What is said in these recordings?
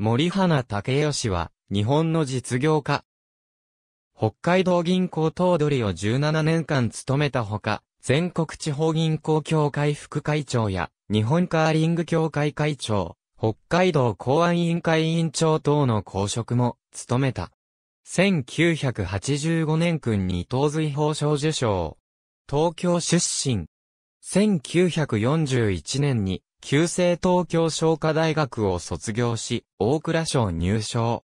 森花武義は、日本の実業家。北海道銀行頭取を17年間務めたほか、全国地方銀行協会副会長や、日本カーリング協会会長、北海道公安委員会委員長等の公職も、務めた。1985年君に東水法省受賞。東京出身。1941年に、旧制東京商科大学を卒業し、大蔵省入省。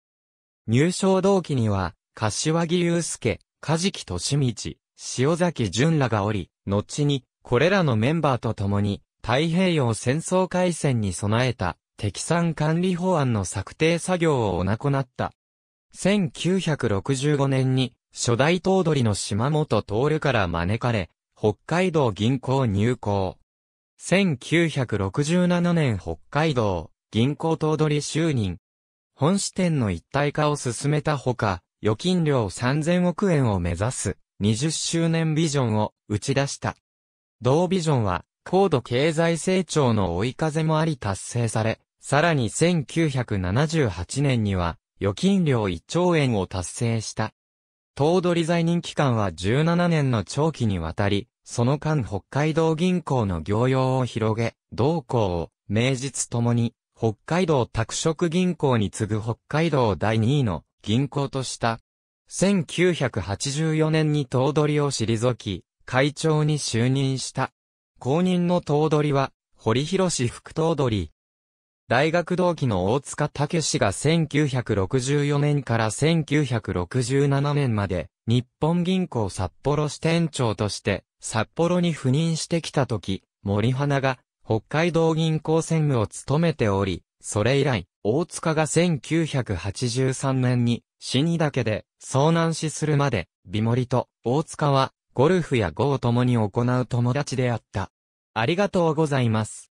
入省同期には、柏木祐介、梶木敏道、塩崎淳らがおり、後に、これらのメンバーと共に、太平洋戦争開戦に備えた、敵産管理法案の策定作業を行った。1965年に、初代頭取の島本徹から招かれ、北海道銀行入行。1967年北海道銀行頭取就任。本支店の一体化を進めたほか、預金量3000億円を目指す20周年ビジョンを打ち出した。同ビジョンは高度経済成長の追い風もあり達成され、さらに1978年には預金量1兆円を達成した。頭取在任期間は17年の長期にわたり、その間北海道銀行の業用を広げ、同行を、名実ともに、北海道拓殖銀行に次ぐ北海道第2位の銀行とした。1984年に頭取を退き、会長に就任した。後任の頭取は、堀弘副頭取。大学同期の大塚武氏が1964年から1967年まで、日本銀行札幌支店長として、札幌に赴任してきた時、森花が北海道銀行専務を務めており、それ以来、大塚が1983年に死にだけで遭難死するまで、美森と大塚はゴルフや碁を共に行う友達であった。ありがとうございます。